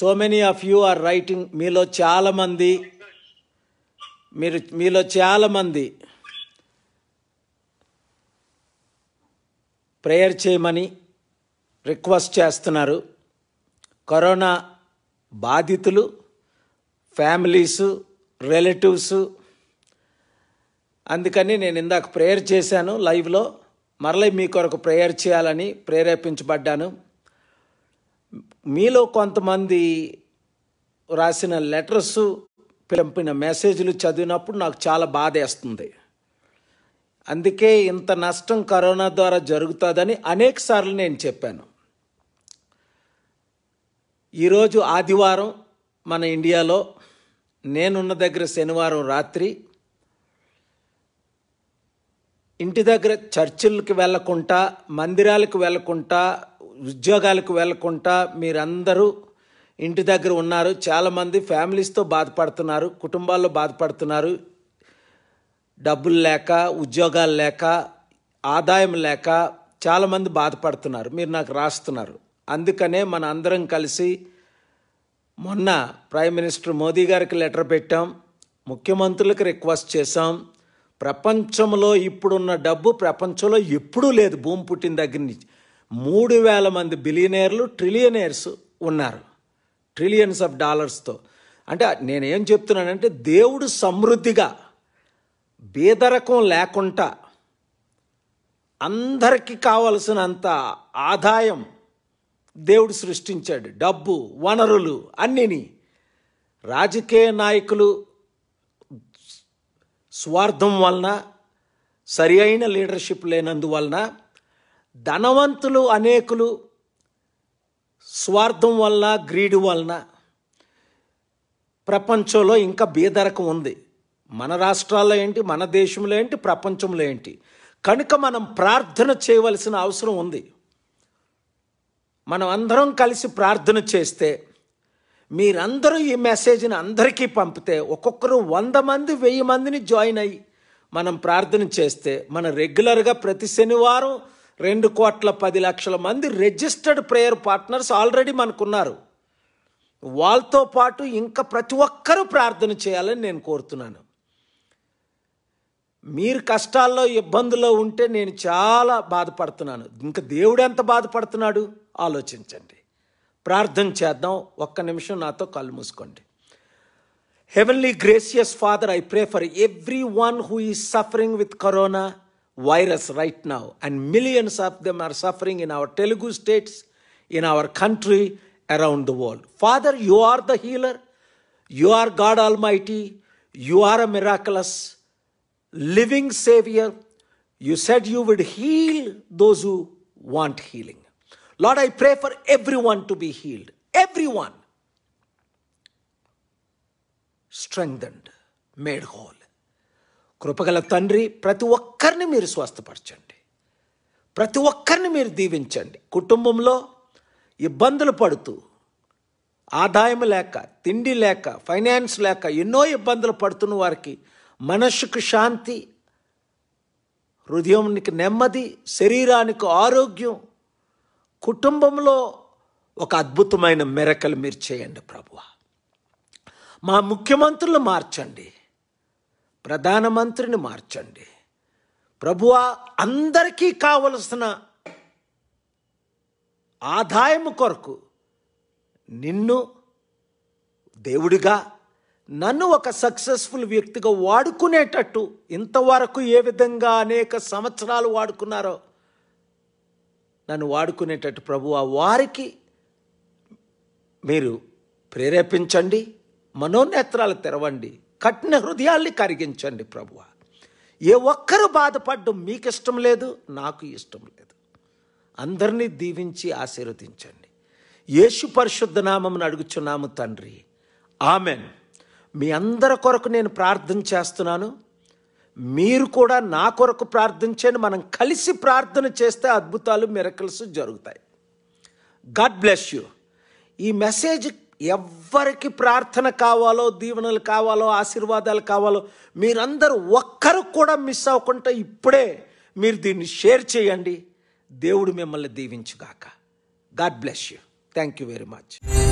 So many of you are writing మీలో చాలామంది మీరు మీలో చాలామంది ప్రేయర్ చేయమని రిక్వెస్ట్ చేస్తున్నారు కరోనా బాధితులు ఫ్యామిలీసు రిలేటివ్స్ అందుకని నేను ఇందాక ప్రేయర్ చేశాను లైవ్లో మరల మీ కొరకు ప్రేయర్ చేయాలని ప్రేరేపించబడ్డాను మీలో కొంతమంది రాసిన లెటర్స్ పంపిన మెసేజ్లు చదివినప్పుడు నాకు చాలా బాధేస్తుంది అందుకే ఇంత నష్టం కరోనా ద్వారా జరుగుతుందని అనేక సార్లు నేను చెప్పాను ఈరోజు ఆదివారం మన ఇండియాలో నేనున్న దగ్గర శనివారం రాత్రి ఇంటి దగ్గర చర్చిలకు వెళ్ళకుండా మందిరాలకు వెళ్ళకుండా ఉద్యోగాలకు వెళ్లకుండా మీరందరూ ఇంటి దగ్గర ఉన్నారు చాలామంది ఫ్యామిలీస్తో బాధపడుతున్నారు కుటుంబాల్లో బాధపడుతున్నారు డబ్బులు లేక ఉద్యోగాలు లేక ఆదాయం లేక చాలామంది బాధపడుతున్నారు మీరు నాకు రాస్తున్నారు అందుకనే మన అందరం కలిసి మొన్న ప్రైమ్ మినిస్టర్ మోదీ గారికి లెటర్ పెట్టాం ముఖ్యమంత్రులకు రిక్వెస్ట్ చేశాం ప్రపంచంలో ఇప్పుడున్న డబ్బు ప్రపంచంలో ఎప్పుడూ లేదు భూమి పుట్టిన దగ్గర నుంచి మూడు వేల మంది బిలియనేర్లు ట్రిలియనేర్స్ ఉన్నారు ట్రిలియన్స్ ఆఫ్ డాలర్స్తో అంటే నేనేం చెప్తున్నానంటే దేవుడు సమృద్ధిగా బేదరకం లేకుండా అందరికీ కావలసినంత ఆదాయం దేవుడు సృష్టించాడు డబ్బు వనరులు అన్నిని రాజకీయ నాయకులు స్వార్థం వలన సరి అయిన లీడర్షిప్ లేనందువలన ధనవంతులు అనేకులు స్వార్థం వల్ల గ్రీడు వలన ప్రపంచంలో ఇంకా బీదరకం ఉంది మన రాష్ట్రాల్లో ఏంటి మన దేశంలో ఏంటి ప్రపంచంలో ఏంటి కనుక మనం ప్రార్థన చేయవలసిన అవసరం ఉంది మనం అందరం కలిసి ప్రార్థన చేస్తే మీరందరూ ఈ మెసేజ్ని అందరికీ పంపితే ఒక్కొక్కరు వంద మంది వెయ్యి మందిని జాయిన్ అయ్యి మనం ప్రార్థన చేస్తే మనం రెగ్యులర్గా ప్రతి శనివారం రెండు కోట్ల పది లక్షల మంది రిజిస్టర్డ్ ప్రేయర్ పార్ట్నర్స్ ఆల్రెడీ మనకున్నారు వాళ్ళతో పాటు ఇంకా ప్రతి ఒక్కరూ ప్రార్థన చేయాలని నేను కోరుతున్నాను మీరు కష్టాల్లో ఇబ్బందుల్లో ఉంటే నేను చాలా బాధపడుతున్నాను ఇంకా దేవుడు ఎంత బాధపడుతున్నాడు ఆలోచించండి ప్రార్థన చేద్దాం ఒక్క నిమిషం నాతో కళ్ళు మూసుకోండి heavenly gracious father I pray for everyone who is suffering with corona virus right now, and millions of them are suffering in our Telugu states, in our country, around the world. Father, you are the healer, you are God Almighty, you are a miraculous, living Savior. You said you would heal those who want healing. Lord, I pray for everyone to be healed, everyone strengthened, made whole. కృపగల తండ్రి ప్రతి ఒక్కరిని మీరు స్వస్థపరచండి ప్రతి ఒక్కరిని మీరు దీవించండి కుటుంబంలో ఇబ్బందులు పడుతూ ఆదాయం లేక తిండి లేక ఫైనాన్స్ లేక ఎన్నో ఇబ్బందులు పడుతున్న వారికి మనస్సుకు శాంతి హృదయానికి నెమ్మది శరీరానికి ఆరోగ్యం కుటుంబంలో ఒక అద్భుతమైన మెరకలు మీరు చేయండి ప్రభువ మా ముఖ్యమంత్రులు మార్చండి ప్రధానమంత్రిని మార్చండి ప్రభువా అందరికీ కావలసిన ఆదాయం కొరకు నిన్ను దేవుడిగా నన్ను ఒక సక్సెస్ఫుల్ వ్యక్తిగా వాడుకునేటట్టు ఇంతవరకు ఏ విధంగా అనేక సంవత్సరాలు వాడుకున్నారో నన్ను వాడుకునేటట్టు ప్రభు ఆ వారికి మీరు ప్రేరేపించండి మనోనేత్రాలు తెరవండి కఠిన హృదయాల్ని కరిగించండి ప్రభువ ఏ ఒక్కరు బాధపడడం మీకు ఇష్టం లేదు నాకు ఇష్టం లేదు అందరినీ దీవించి ఆశీర్వదించండి యేసు పరిశుద్ధ నామమును అడుగుచున్నాము తండ్రి ఆమెన్ మీ అందరి కొరకు నేను ప్రార్థన చేస్తున్నాను మీరు కూడా నా కొరకు ప్రార్థించండి మనం కలిసి ప్రార్థన చేస్తే అద్భుతాలు మిరకల్స్ జరుగుతాయి గాడ్ బ్లెస్ యూ ఈ మెసేజ్ ఎవ్వరికి ప్రార్థన కావాలో దీవెనలు కావాలో ఆశీర్వాదాలు కావాలో మీరందరూ ఒక్కరు కూడా మిస్ అవ్వకుండా ఇప్పుడే మీరు దీన్ని షేర్ చేయండి దేవుడు మిమ్మల్ని దీవించుగాక God bless you thank you very much